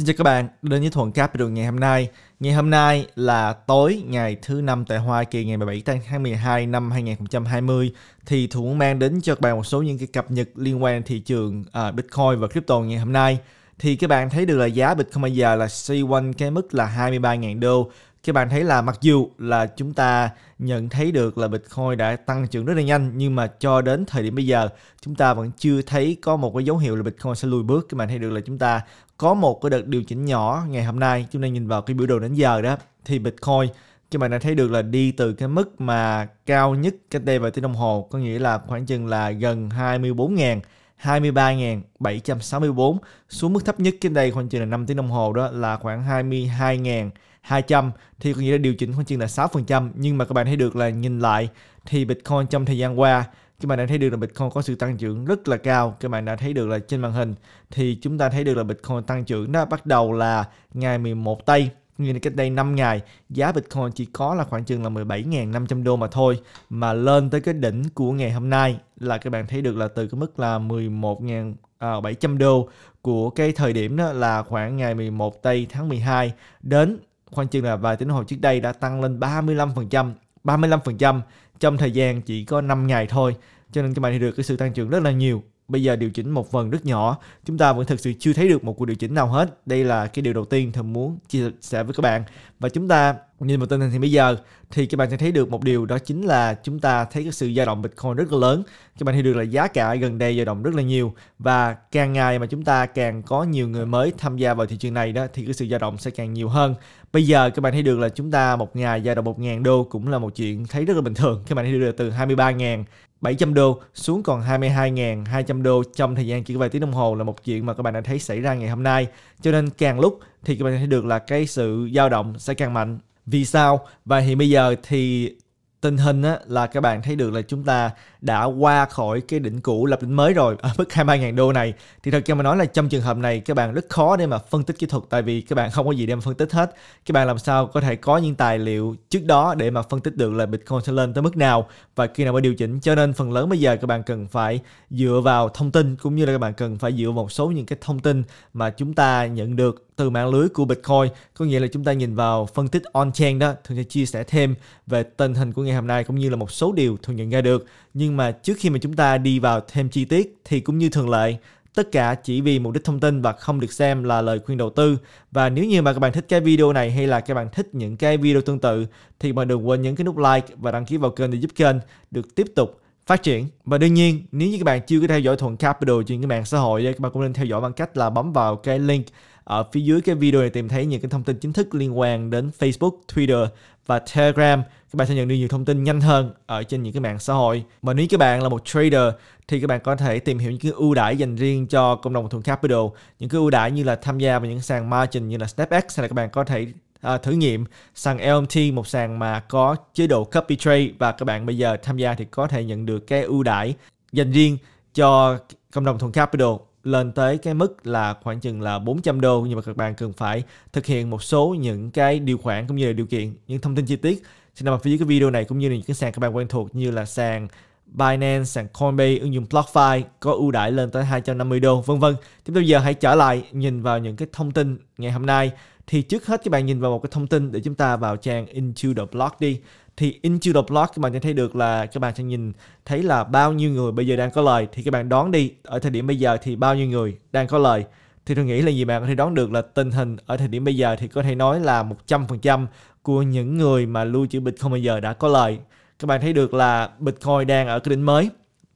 Xin chào các bạn, đến với Thuận Capital ngày hôm nay. Ngày hôm nay là tối ngày thứ năm tại Hoa Kỳ ngày 17 tháng 12 năm 2020 thì Thuận mang đến cho các bạn một số những cái cập nhật liên quan đến thị trường uh, Bitcoin và crypto ngày hôm nay. Thì các bạn thấy được là giá Bitcoin bây giờ là xoay quanh cái mức là 23.000 đô các bạn thấy là mặc dù là chúng ta nhận thấy được là Bitcoin đã tăng trưởng rất là nhanh nhưng mà cho đến thời điểm bây giờ chúng ta vẫn chưa thấy có một cái dấu hiệu là Bitcoin sẽ lùi bước các bạn thấy được là chúng ta có một cái đợt điều chỉnh nhỏ ngày hôm nay chúng ta nhìn vào cái biểu đồ đến giờ đó thì Bitcoin các bạn đã thấy được là đi từ cái mức mà cao nhất cách đây vài tiếng đồng hồ có nghĩa là khoảng chừng là gần 24.000 23.764 xuống mức thấp nhất trên đây khoảng chừng là 5 tiếng đồng hồ đó là khoảng 22.000 200 thì có nghĩa là điều chỉnh khoảng chừng là 6% nhưng mà các bạn thấy được là nhìn lại thì Bitcoin trong thời gian qua các bạn đã thấy được là Bitcoin có sự tăng trưởng rất là cao các bạn đã thấy được là trên màn hình thì chúng ta thấy được là Bitcoin tăng trưởng nó bắt đầu là ngày 11 tây như cách đây 5 ngày giá Bitcoin chỉ có là khoảng chừng là 17.500 đô mà thôi mà lên tới cái đỉnh của ngày hôm nay là các bạn thấy được là từ cái mức là 11.700 à, đô của cái thời điểm đó là khoảng ngày 11 tây tháng 12 đến khoảng chừng là vài tiếng đồng hồ trước đây đã tăng lên 35%, 35% trong thời gian chỉ có 5 ngày thôi. Cho nên các bạn thì được cái sự tăng trưởng rất là nhiều bây giờ điều chỉnh một phần rất nhỏ chúng ta vẫn thực sự chưa thấy được một cuộc điều chỉnh nào hết đây là cái điều đầu tiên thầm muốn chia sẻ với các bạn và chúng ta nhìn vào tình hình thì bây giờ thì các bạn sẽ thấy được một điều đó chính là chúng ta thấy cái sự dao động Bitcoin rất là lớn các bạn thấy được là giá cả gần đây dao động rất là nhiều và càng ngày mà chúng ta càng có nhiều người mới tham gia vào thị trường này đó thì cái sự dao động sẽ càng nhiều hơn bây giờ các bạn thấy được là chúng ta một ngày dao động 1.000 đô cũng là một chuyện thấy rất là bình thường các bạn thấy được là từ 23.000 700 đô xuống còn 22.200 đô trong thời gian chỉ vài tiếng đồng hồ là một chuyện mà các bạn đã thấy xảy ra ngày hôm nay. Cho nên càng lúc thì các bạn thấy được là cái sự dao động sẽ càng mạnh. Vì sao? Và hiện bây giờ thì tình hình á, là các bạn thấy được là chúng ta đã qua khỏi cái đỉnh cũ lập đỉnh mới rồi ở mức 23.000 đô này thì thật ra mà nói là trong trường hợp này các bạn rất khó để mà phân tích kỹ thuật tại vì các bạn không có gì để mà phân tích hết các bạn làm sao có thể có những tài liệu trước đó để mà phân tích được là Bitcoin sẽ lên tới mức nào và khi nào mới điều chỉnh cho nên phần lớn bây giờ các bạn cần phải dựa vào thông tin cũng như là các bạn cần phải dựa vào một số những cái thông tin mà chúng ta nhận được từ mạng lưới của Bitcoin có nghĩa là chúng ta nhìn vào phân tích on-chain đó thường sẽ chia sẻ thêm về tình hình của ngày hôm nay cũng như là một số điều thường nhận ra được nhưng mà trước khi mà chúng ta đi vào thêm chi tiết thì cũng như thường lệ, tất cả chỉ vì mục đích thông tin và không được xem là lời khuyên đầu tư. Và nếu như mà các bạn thích cái video này hay là các bạn thích những cái video tương tự thì bạn đừng quên nhấn cái nút like và đăng ký vào kênh để giúp kênh được tiếp tục phát triển. Và đương nhiên, nếu như các bạn chưa có theo dõi Thuận Capital trên cái mạng xã hội, thì các bạn cũng nên theo dõi bằng cách là bấm vào cái link ở phía dưới cái video này tìm thấy những cái thông tin chính thức liên quan đến Facebook, Twitter và Telegram các bạn sẽ nhận được nhiều thông tin nhanh hơn ở trên những cái mạng xã hội. Mà nếu các bạn là một trader thì các bạn có thể tìm hiểu những cái ưu đãi dành riêng cho cộng đồng thuần capital, những cái ưu đãi như là tham gia vào những sàn margin như là SnapX hay là các bạn có thể à, thử nghiệm sàn LMT một sàn mà có chế độ copy trade và các bạn bây giờ tham gia thì có thể nhận được cái ưu đãi dành riêng cho cộng đồng thuần capital lên tới cái mức là khoảng chừng là 400 đô nhưng mà các bạn cần phải thực hiện một số những cái điều khoản cũng như là điều kiện những thông tin chi tiết xin nằm ở phía dưới cái video này cũng như là những cái sàn các bạn quen thuộc như là sàn Binance, sàn Coinbase, ứng dụng BlockFi có ưu đãi lên tới 250 đô vân vân. Tiếp theo giờ hãy trở lại nhìn vào những cái thông tin ngày hôm nay thì trước hết các bạn nhìn vào một cái thông tin để chúng ta vào trang into the blog đi thì into the blog các bạn sẽ thấy được là các bạn sẽ nhìn thấy là bao nhiêu người bây giờ đang có lời thì các bạn đoán đi ở thời điểm bây giờ thì bao nhiêu người đang có lời thì tôi nghĩ là gì bạn có thể đoán được là tình hình ở thời điểm bây giờ thì có thể nói là 100% của những người mà lưu trữ Bitcoin bây giờ đã có lời. Các bạn thấy được là Bitcoin đang ở cái đỉnh mới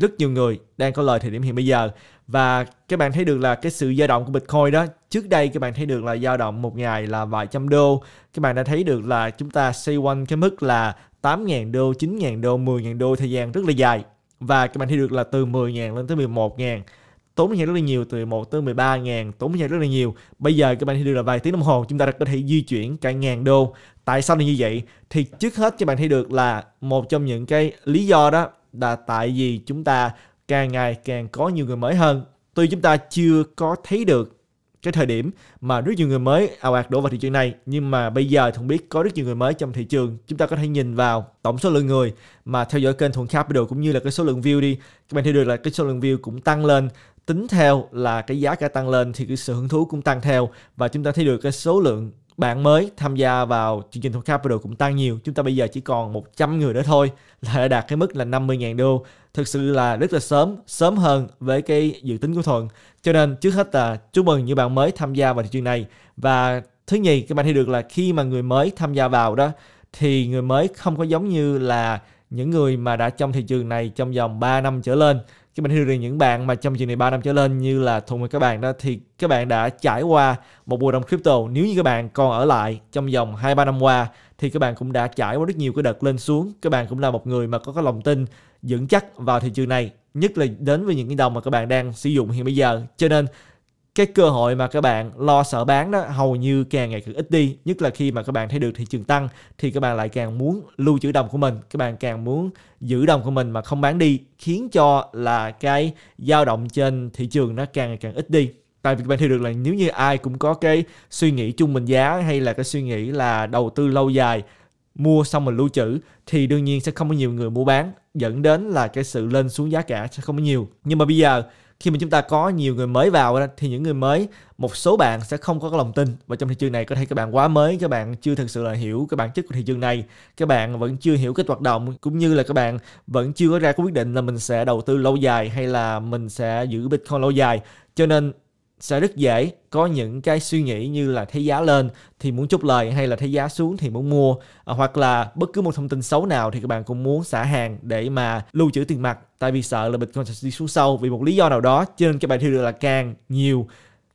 rất nhiều người đang có lời thời điểm hiện bây giờ và các bạn thấy được là cái sự dao động của Bitcoin đó trước đây các bạn thấy được là dao động một ngày là vài trăm đô các bạn đã thấy được là chúng ta xoay quanh cái mức là 8.000 đô, 9.000 đô, 10.000 đô thời gian rất là dài và các bạn thấy được là từ 10.000 lên tới 11.000 tốn thời rất là nhiều từ 1 tới 13 ngàn tốn thời rất là nhiều bây giờ các bạn thấy được là vài tiếng đồng hồ chúng ta đã có thể di chuyển cả ngàn đô tại sao là như vậy thì trước hết các bạn thấy được là một trong những cái lý do đó là tại vì chúng ta càng ngày càng có nhiều người mới hơn. Tuy chúng ta chưa có thấy được cái thời điểm mà rất nhiều người mới ào ạt đổ vào thị trường này nhưng mà bây giờ không biết có rất nhiều người mới trong thị trường chúng ta có thể nhìn vào tổng số lượng người mà theo dõi kênh thuận capital cũng như là cái số lượng view đi các bạn thấy được là cái số lượng view cũng tăng lên tính theo là cái giá cả tăng lên thì cái sự hứng thú cũng tăng theo và chúng ta thấy được cái số lượng bạn mới tham gia vào chương trình Thổ Capital cũng tăng nhiều. Chúng ta bây giờ chỉ còn 100 người nữa thôi là đã đạt cái mức là 50.000 đô. Thực sự là rất là sớm, sớm hơn với cái dự tính của Thuận. Cho nên trước hết là chúc mừng những bạn mới tham gia vào thị trường này. Và thứ nhì, các bạn thấy được là khi mà người mới tham gia vào đó thì người mới không có giống như là những người mà đã trong thị trường này trong vòng 3 năm trở lên chứ mình hiểu được những bạn mà trong trường này 3 năm trở lên như là thùng các bạn đó thì các bạn đã trải qua một mùa đông crypto nếu như các bạn còn ở lại trong vòng 2 3 năm qua thì các bạn cũng đã trải qua rất nhiều cái đợt lên xuống các bạn cũng là một người mà có cái lòng tin vững chắc vào thị trường này nhất là đến với những cái đồng mà các bạn đang sử dụng hiện bây giờ cho nên cái cơ hội mà các bạn lo sợ bán đó hầu như càng ngày càng ít đi nhất là khi mà các bạn thấy được thị trường tăng thì các bạn lại càng muốn lưu trữ đồng của mình các bạn càng muốn giữ đồng của mình mà không bán đi khiến cho là cái dao động trên thị trường nó càng ngày càng ít đi tại vì các bạn thấy được là nếu như ai cũng có cái suy nghĩ chung bình giá hay là cái suy nghĩ là đầu tư lâu dài mua xong mình lưu trữ thì đương nhiên sẽ không có nhiều người mua bán dẫn đến là cái sự lên xuống giá cả sẽ không có nhiều nhưng mà bây giờ khi mà chúng ta có nhiều người mới vào thì những người mới một số bạn sẽ không có cái lòng tin và trong thị trường này có thể các bạn quá mới các bạn chưa thực sự là hiểu cái bản chất của thị trường này các bạn vẫn chưa hiểu cái hoạt động cũng như là các bạn vẫn chưa có ra cái quyết định là mình sẽ đầu tư lâu dài hay là mình sẽ giữ bitcoin lâu dài cho nên sẽ rất dễ có những cái suy nghĩ như là thấy giá lên thì muốn chốt lời hay là thấy giá xuống thì muốn mua à, hoặc là bất cứ một thông tin xấu nào thì các bạn cũng muốn xả hàng để mà lưu trữ tiền mặt tại vì sợ là bitcoin sẽ đi xuống sâu vì một lý do nào đó cho nên các bạn thấy được là càng nhiều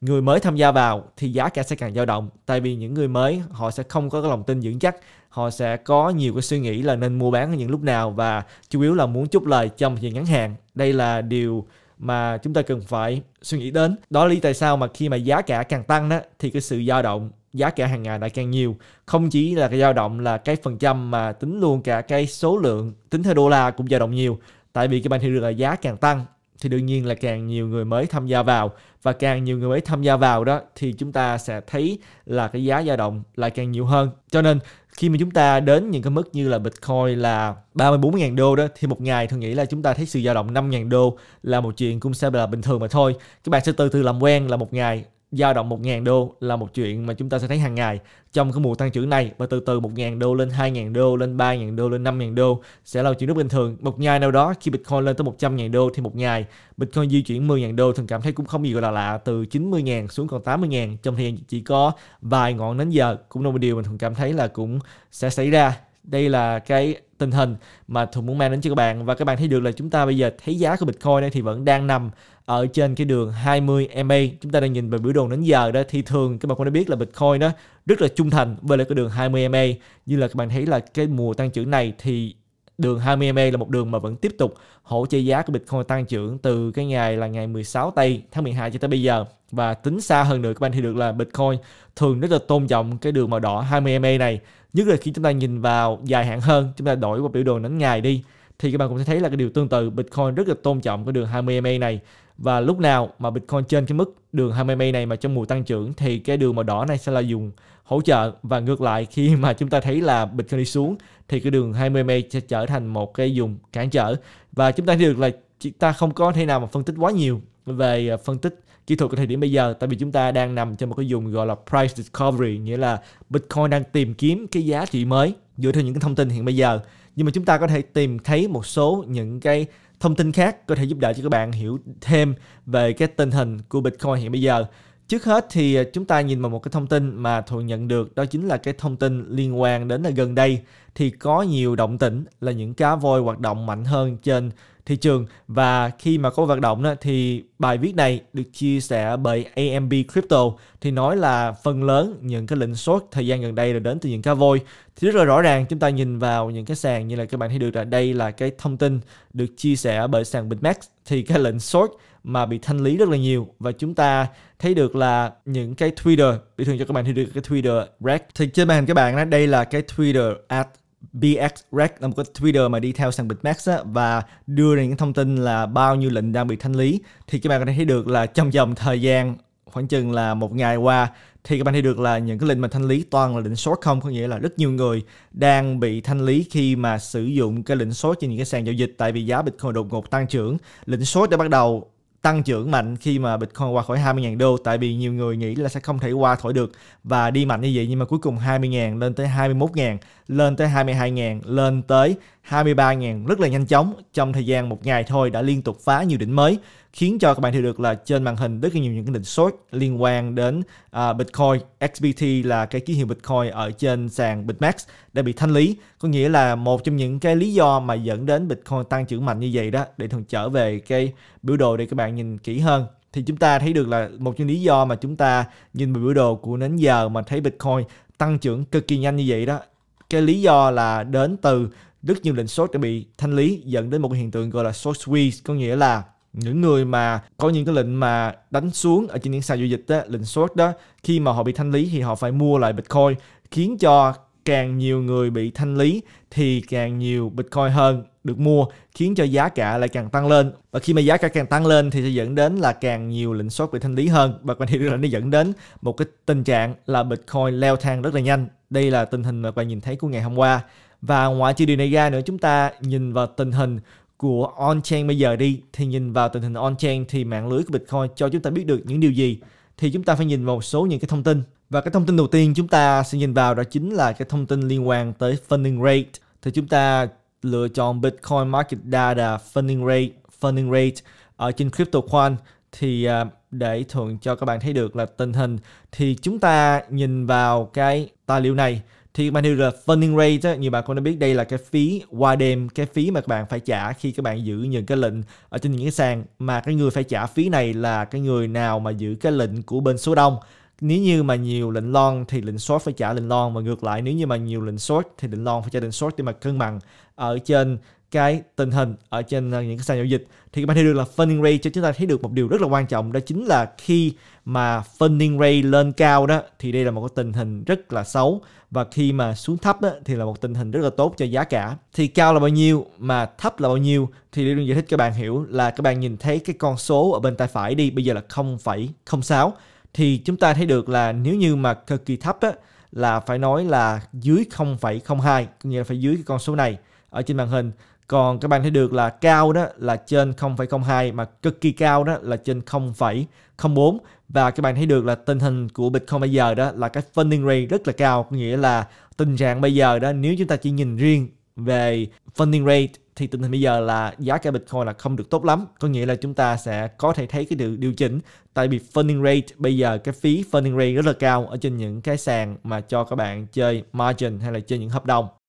người mới tham gia vào thì giá cả sẽ càng dao động tại vì những người mới họ sẽ không có cái lòng tin vững chắc họ sẽ có nhiều cái suy nghĩ là nên mua bán ở những lúc nào và chủ yếu là muốn chốt lời trong thời gian ngắn hạn đây là điều mà chúng ta cần phải suy nghĩ đến đó là lý tại sao mà khi mà giá cả càng tăng đó thì cái sự dao động giá cả hàng ngày lại càng nhiều không chỉ là cái dao động là cái phần trăm mà tính luôn cả cái số lượng tính theo đô la cũng dao động nhiều tại vì cái bàn thị trường là giá càng tăng thì đương nhiên là càng nhiều người mới tham gia vào và càng nhiều người mới tham gia vào đó thì chúng ta sẽ thấy là cái giá dao động lại càng nhiều hơn cho nên khi mà chúng ta đến những cái mức như là Bitcoin là 34 000 đô đó thì một ngày tôi nghĩ là chúng ta thấy sự dao động 5 000 đô là một chuyện cũng sẽ là bình thường mà thôi. Các bạn sẽ từ từ làm quen là một ngày dao động 1.000 đô là một chuyện mà chúng ta sẽ thấy hàng ngày trong cái mùa tăng trưởng này và từ từ 1.000 đô lên 2.000 đô lên 3.000 đô lên 5.000 đô sẽ là chuyện rất bình thường một ngày nào đó khi Bitcoin lên tới 100.000 đô thì một ngày Bitcoin di chuyển 10.000 đô thường cảm thấy cũng không gì gọi là lạ từ 90.000 xuống còn 80.000 trong thời gian chỉ có vài ngọn nến giờ cũng là một điều mình thường cảm thấy là cũng sẽ xảy ra đây là cái tình hình mà Thuận muốn mang đến cho các bạn và các bạn thấy được là chúng ta bây giờ thấy giá của Bitcoin đây thì vẫn đang nằm ở trên cái đường 20 MA chúng ta đang nhìn về biểu đồ đến giờ đó thì thường các bạn cũng đã biết là Bitcoin đó rất là trung thành với lại cái đường 20 MA như là các bạn thấy là cái mùa tăng trưởng này thì Đường 20MA là một đường mà vẫn tiếp tục hỗ trợ giá của Bitcoin tăng trưởng từ cái ngày là ngày 16 tây tháng 12 cho tới bây giờ. Và tính xa hơn nữa các bạn thì được là Bitcoin thường rất là tôn trọng cái đường màu đỏ 20MA này. Nhất là khi chúng ta nhìn vào dài hạn hơn, chúng ta đổi qua biểu đồ ngắn ngày đi thì các bạn cũng sẽ thấy là cái điều tương tự Bitcoin rất là tôn trọng cái đường 20 MA này và lúc nào mà Bitcoin trên cái mức đường 20 MA này mà trong mùa tăng trưởng thì cái đường màu đỏ này sẽ là dùng hỗ trợ và ngược lại khi mà chúng ta thấy là Bitcoin đi xuống thì cái đường 20 MA sẽ trở thành một cái dùng cản trở và chúng ta thấy được là chúng ta không có thể nào mà phân tích quá nhiều về à, phân tích kỹ thuật của thời điểm bây giờ tại vì chúng ta đang nằm trong một cái dùng gọi là price discovery nghĩa là Bitcoin đang tìm kiếm cái giá trị mới dựa theo những cái thông tin hiện bây giờ nhưng mà chúng ta có thể tìm thấy một số những cái thông tin khác có thể giúp đỡ cho các bạn hiểu thêm về cái tình hình của Bitcoin hiện bây giờ. Trước hết thì à, chúng ta nhìn vào một cái thông tin mà thu nhận được đó chính là cái thông tin liên quan đến là gần đây thì có nhiều động tĩnh là những cá voi hoạt động mạnh hơn trên thị trường và khi mà có vận động đó, thì bài viết này được chia sẻ bởi AMB Crypto thì nói là phần lớn những cái lệnh short thời gian gần đây là đến từ những cá voi thì rất là rõ ràng chúng ta nhìn vào những cái sàn như là các bạn thấy được là đây là cái thông tin được chia sẻ bởi sàn Bitmax thì cái lệnh short mà bị thanh lý rất là nhiều và chúng ta thấy được là những cái Twitter bình thường cho các bạn thấy được cái Twitter Red thì trên màn hình các bạn đó đây là cái Twitter at BXREC là một cái Twitter mà đi theo sàn BitMEX á, và đưa ra những thông tin là bao nhiêu lệnh đang bị thanh lý thì các bạn có thể thấy được là trong vòng thời gian khoảng chừng là một ngày qua thì các bạn thấy được là những cái lệnh mà thanh lý toàn là lệnh short không có nghĩa là rất nhiều người đang bị thanh lý khi mà sử dụng cái lệnh short trên những cái sàn giao dịch tại vì giá Bitcoin đột ngột tăng trưởng lệnh short đã bắt đầu tăng trưởng mạnh khi mà Bitcoin qua khỏi 20.000 đô tại vì nhiều người nghĩ là sẽ không thể qua khỏi được và đi mạnh như vậy nhưng mà cuối cùng 20.000 lên tới 21.000 lên tới 22.000 lên tới 23.000 rất là nhanh chóng trong thời gian một ngày thôi đã liên tục phá nhiều đỉnh mới khiến cho các bạn thấy được là trên màn hình rất là nhiều những cái đỉnh sốt liên quan đến uh, Bitcoin XBT là cái ký hiệu Bitcoin ở trên sàn Bitmax đã bị thanh lý có nghĩa là một trong những cái lý do mà dẫn đến Bitcoin tăng trưởng mạnh như vậy đó để thường trở về cái biểu đồ để các bạn nhìn kỹ hơn thì chúng ta thấy được là một trong lý do mà chúng ta nhìn vào biểu đồ của nến giờ mà thấy Bitcoin tăng trưởng cực kỳ nhanh như vậy đó cái lý do là đến từ rất nhiều lệnh sốt đã bị thanh lý dẫn đến một hiện tượng gọi là short squeeze có nghĩa là những người mà có những cái lệnh mà đánh xuống ở trên những sàn giao dịch đó, lệnh sốt đó khi mà họ bị thanh lý thì họ phải mua lại bitcoin khiến cho càng nhiều người bị thanh lý thì càng nhiều bitcoin hơn được mua khiến cho giá cả lại càng tăng lên và khi mà giá cả càng tăng lên thì sẽ dẫn đến là càng nhiều lệnh sốt bị thanh lý hơn và quan điểm là nó dẫn đến một cái tình trạng là bitcoin leo thang rất là nhanh đây là tình hình mà bạn nhìn thấy của ngày hôm qua và ngoại trừ điều này ra nữa chúng ta nhìn vào tình hình của on-chain bây giờ đi thì nhìn vào tình hình on-chain thì mạng lưới của Bitcoin cho chúng ta biết được những điều gì thì chúng ta phải nhìn vào một số những cái thông tin và cái thông tin đầu tiên chúng ta sẽ nhìn vào đó chính là cái thông tin liên quan tới funding rate thì chúng ta lựa chọn Bitcoin Market Data funding rate funding rate ở trên CryptoQuant thì à, để thuận cho các bạn thấy được là tình hình thì chúng ta nhìn vào cái tài liệu này thì bạn hiểu rồi funding rate á, như bạn cũng đã biết đây là cái phí qua đêm cái phí mà các bạn phải trả khi các bạn giữ những cái lệnh ở trên những cái sàn mà cái người phải trả phí này là cái người nào mà giữ cái lệnh của bên số đông nếu như mà nhiều lệnh long thì lệnh short phải trả lệnh long và ngược lại nếu như mà nhiều lệnh short thì lệnh long phải trả lệnh short để mà cân bằng ở trên cái tình hình ở trên ờ, những cái sàn giao dịch thì các bạn thấy được là funding rate cho chúng ta thấy được một điều rất là quan trọng đó chính là khi mà funding rate lên cao đó thì đây là một cái tình hình rất là xấu và khi mà xuống thấp đó, thì là một tình hình rất là tốt cho giá cả thì cao là bao nhiêu mà thấp là bao nhiêu thì Lý Luân giải thích các bạn hiểu là các bạn nhìn thấy cái con số ở bên tay phải đi bây giờ là 0,06 thì chúng ta thấy được là nếu như mà cực kỳ thấp á, là phải nói là dưới 0,02 có nghĩa là phải dưới cái con số này ở trên màn hình còn các bạn thấy được là cao đó là trên 0,02 mà cực kỳ cao đó là trên 0,04 và các bạn thấy được là tình hình của Bitcoin bây giờ đó là cái funding rate rất là cao có nghĩa là tình trạng bây giờ đó nếu chúng ta chỉ nhìn riêng về funding rate thì tình hình bây giờ là giá cả Bitcoin là không được tốt lắm có nghĩa là chúng ta sẽ có thể thấy cái điều điều chỉnh tại vì funding rate bây giờ cái phí funding rate rất là cao ở trên những cái sàn mà cho các bạn chơi margin hay là chơi những hợp đồng